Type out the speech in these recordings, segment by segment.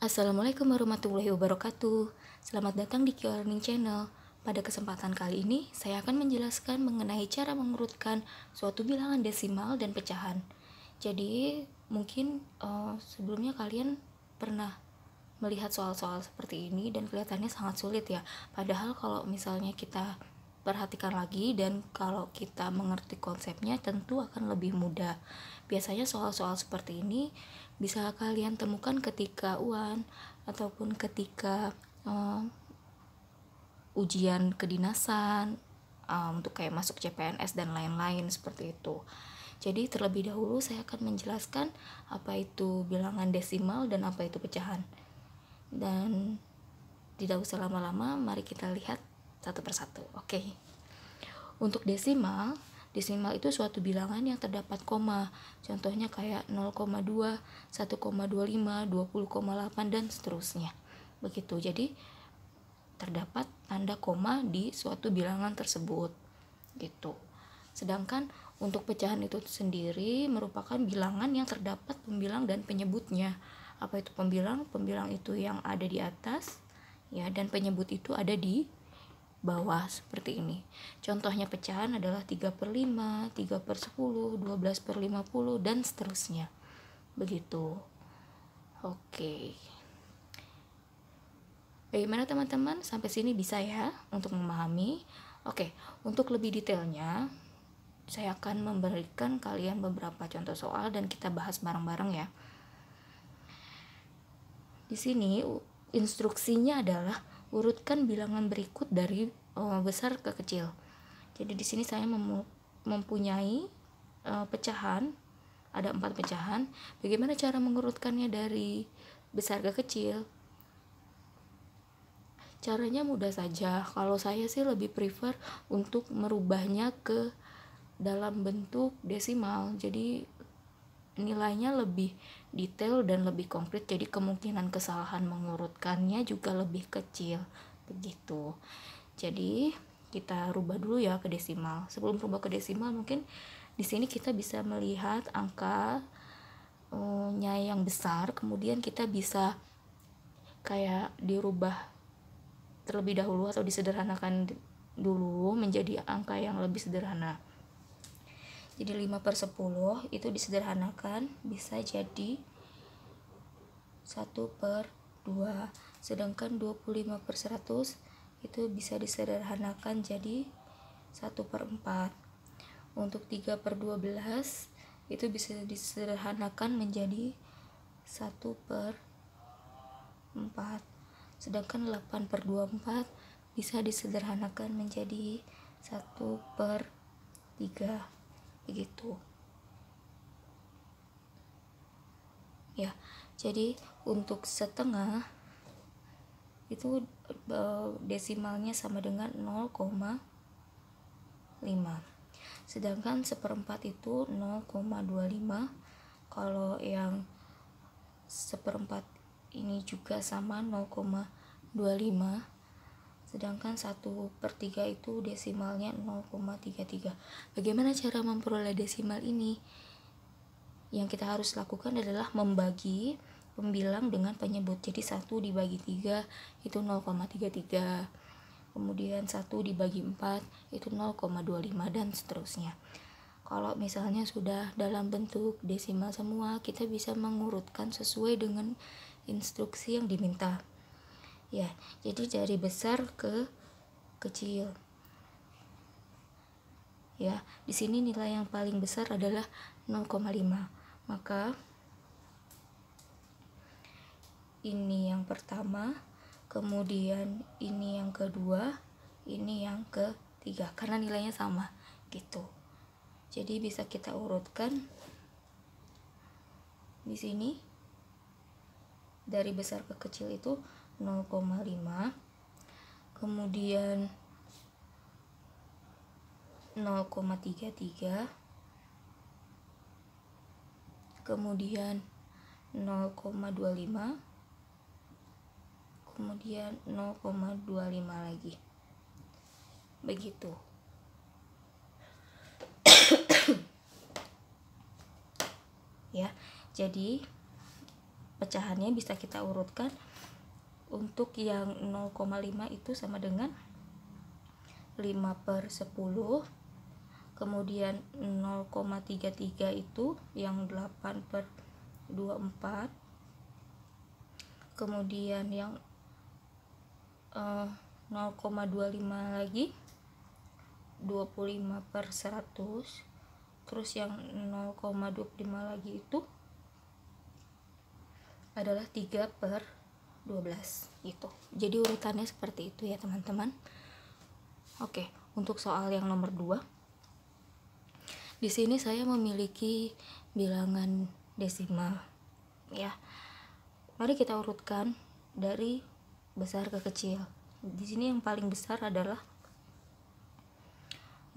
Assalamualaikum warahmatullahi wabarakatuh. Selamat datang di Kio Learning Channel. Pada kesempatan kali ini, saya akan menjelaskan mengenai cara mengurutkan suatu bilangan desimal dan pecahan. Jadi, mungkin uh, sebelumnya kalian pernah melihat soal-soal seperti ini dan kelihatannya sangat sulit ya. Padahal kalau misalnya kita perhatikan lagi dan kalau kita mengerti konsepnya tentu akan lebih mudah. Biasanya soal-soal seperti ini bisa kalian temukan ketika UAN ataupun ketika um, ujian kedinasan um, untuk kayak masuk CPNS dan lain-lain seperti itu. Jadi terlebih dahulu saya akan menjelaskan apa itu bilangan desimal dan apa itu pecahan. Dan tidak usah lama-lama, mari kita lihat satu persatu. Oke. Okay. Untuk desimal Desimal itu suatu bilangan yang terdapat koma. Contohnya kayak 0,2, 1,25, 20,8 dan seterusnya. Begitu. Jadi terdapat tanda koma di suatu bilangan tersebut. Gitu. Sedangkan untuk pecahan itu sendiri merupakan bilangan yang terdapat pembilang dan penyebutnya. Apa itu pembilang? Pembilang itu yang ada di atas, ya, dan penyebut itu ada di bawah seperti ini. Contohnya pecahan adalah 3 per 5, 3 per 10, 12 per 50, dan seterusnya. Begitu. Oke. Bagaimana teman-teman? Sampai sini bisa ya untuk memahami? Oke, untuk lebih detailnya, saya akan memberikan kalian beberapa contoh soal dan kita bahas bareng-bareng ya. Di sini instruksinya adalah urutkan bilangan berikut dari uh, besar ke kecil. Jadi di sini saya mem mempunyai uh, pecahan, ada empat pecahan. Bagaimana cara mengurutkannya dari besar ke kecil? Caranya mudah saja. Kalau saya sih lebih prefer untuk merubahnya ke dalam bentuk desimal. Jadi nilainya lebih detail dan lebih konkret jadi kemungkinan kesalahan mengurutkannya juga lebih kecil begitu jadi kita rubah dulu ya ke desimal sebelum rubah ke desimal mungkin di sini kita bisa melihat angka eh, nya yang besar kemudian kita bisa kayak dirubah terlebih dahulu atau disederhanakan dulu menjadi angka yang lebih sederhana jadi 5 per 10 itu disederhanakan bisa jadi 1 per 2 sedangkan 25 per 100 itu bisa disederhanakan jadi 1 per 4 untuk 3 per 12 itu bisa disederhanakan menjadi 1 per 4 sedangkan 8 per 24 bisa disederhanakan menjadi 1 per 3 begitu ya jadi untuk setengah itu eh, desimalnya sama dengan 0,5 sedangkan seperempat itu 0,25 kalau yang seperempat ini juga sama 0,25 sedangkan 1 per 3 itu desimalnya 0,33 bagaimana cara memperoleh desimal ini yang kita harus lakukan adalah membagi pembilang dengan penyebut jadi 1 dibagi 3 itu 0,33 kemudian 1 dibagi 4 itu 0,25 dan seterusnya kalau misalnya sudah dalam bentuk desimal semua kita bisa mengurutkan sesuai dengan instruksi yang diminta ya jadi dari besar ke kecil ya di sini nilai yang paling besar adalah 0,5 maka ini yang pertama kemudian ini yang kedua ini yang ketiga karena nilainya sama gitu jadi bisa kita urutkan di sini dari besar ke kecil itu 0,5 kemudian 0,33 kemudian 0,25 kemudian 0,25 lagi begitu ya jadi pecahannya bisa kita urutkan untuk yang 0,5 itu sama dengan 5 per 10 kemudian 0,33 itu yang 8 per 24 kemudian yang uh, eh, 0,25 lagi 25 per 100 terus yang 0,25 lagi itu adalah 3 per 12 gitu jadi urutannya seperti itu ya teman-teman oke untuk soal yang nomor 2 di sini saya memiliki bilangan desimal ya mari kita urutkan dari besar ke kecil di sini yang paling besar adalah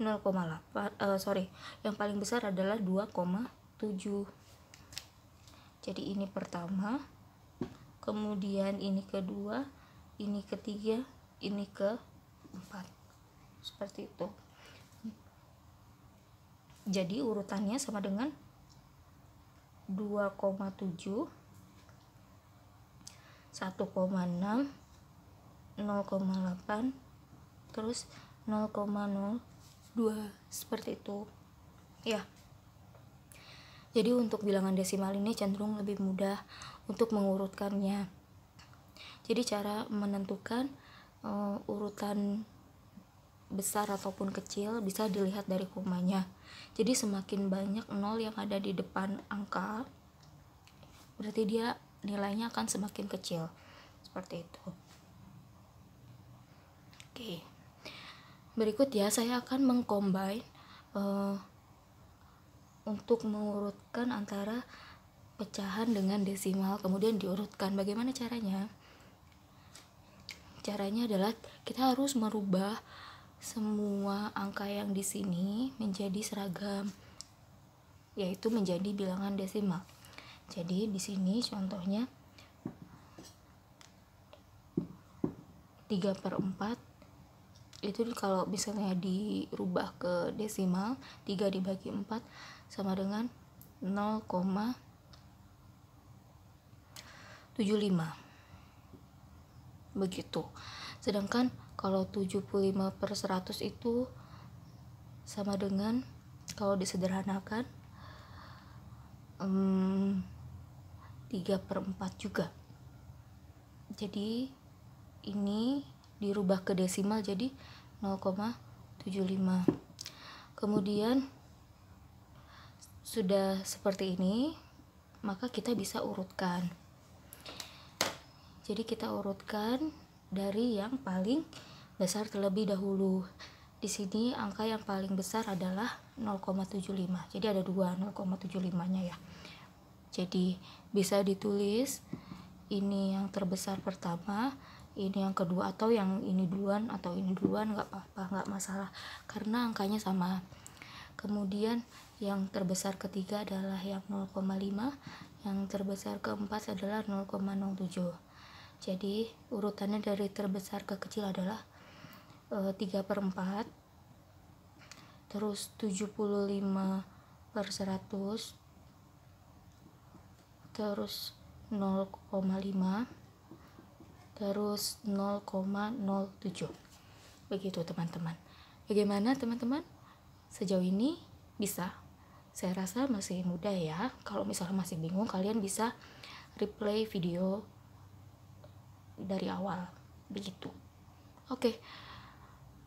0,8 uh, eh, sorry yang paling besar adalah 2,7 jadi ini pertama kemudian ini kedua ini ketiga ini keempat seperti itu jadi urutannya sama dengan 2,7 1,6 0,8 terus 0,02 seperti itu ya jadi untuk bilangan desimal ini cenderung lebih mudah untuk mengurutkannya. Jadi cara menentukan uh, urutan besar ataupun kecil bisa dilihat dari komanya. Jadi semakin banyak nol yang ada di depan angka, berarti dia nilainya akan semakin kecil. Seperti itu. Oke. Berikut ya saya akan mengcombine uh, untuk mengurutkan antara pecahan dengan desimal kemudian diurutkan. Bagaimana caranya? Caranya adalah kita harus merubah semua angka yang di sini menjadi seragam yaitu menjadi bilangan desimal. Jadi di sini contohnya 3 per 4 itu kalau misalnya dirubah ke desimal 3 dibagi 4 sama dengan 75 begitu sedangkan kalau 75 per 100 itu sama dengan kalau disederhanakan um, hmm, 3 per 4 juga jadi ini dirubah ke desimal jadi 0,75 kemudian sudah seperti ini maka kita bisa urutkan jadi kita urutkan dari yang paling besar terlebih dahulu. Di sini angka yang paling besar adalah 0,75. Jadi ada dua 0,75-nya ya. Jadi bisa ditulis ini yang terbesar pertama, ini yang kedua atau yang ini duluan atau ini duluan nggak apa-apa nggak masalah karena angkanya sama kemudian yang terbesar ketiga adalah yang 0,5 yang terbesar keempat adalah 0,07 jadi urutannya dari terbesar ke kecil adalah e, eh, 3 per 4 terus 75 per 100 terus 0,5 terus 0,07 begitu teman-teman bagaimana teman-teman sejauh ini bisa saya rasa masih mudah ya kalau misalnya masih bingung kalian bisa replay video dari awal begitu oke okay.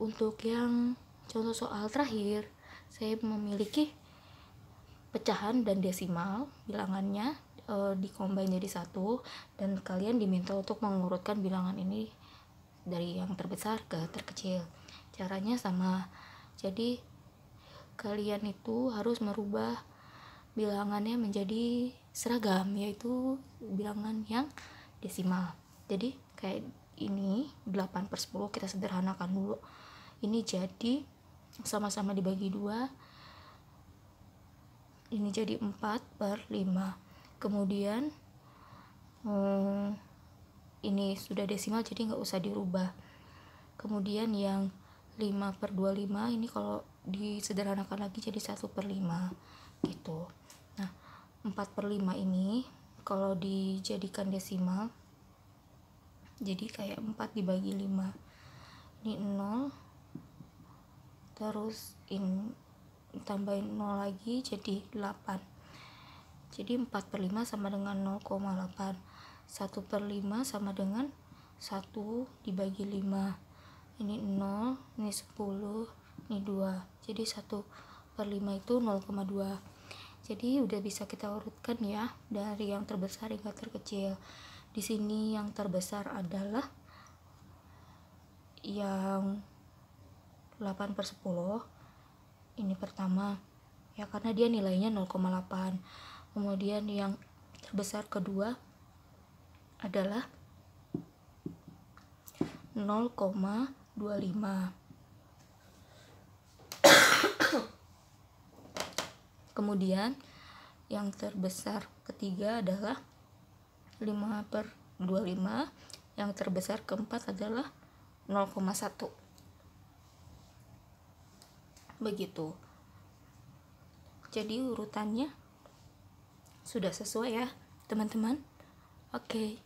untuk yang contoh soal terakhir saya memiliki pecahan dan desimal bilangannya e, eh, dikombin jadi satu dan kalian diminta untuk mengurutkan bilangan ini dari yang terbesar ke terkecil caranya sama jadi kalian itu harus merubah bilangannya menjadi seragam yaitu bilangan yang desimal jadi kayak ini 8 per 10 kita sederhanakan dulu ini jadi sama-sama dibagi dua ini jadi 4 per 5 kemudian hmm, ini sudah desimal jadi nggak usah dirubah kemudian yang 5 per 25 ini kalau disederhanakan lagi jadi 1 per 5 gitu nah 4 per 5 ini kalau dijadikan desimal jadi kayak 4 dibagi 5 ini 0 terus ini tambahin 0 lagi jadi 8 jadi 4 per 5 sama dengan 0,8 1 per 5 sama dengan 1 dibagi 5 ini 0 ini 10 ini 2 jadi 1 per 5 itu 0,2 jadi udah bisa kita urutkan ya dari yang terbesar hingga terkecil di sini yang terbesar adalah yang 8 per 10 ini pertama ya karena dia nilainya 0,8 kemudian yang terbesar kedua adalah 0,25 kemudian yang terbesar ketiga adalah 5 per 25 yang terbesar keempat adalah 0,1 begitu jadi urutannya sudah sesuai ya teman-teman oke okay.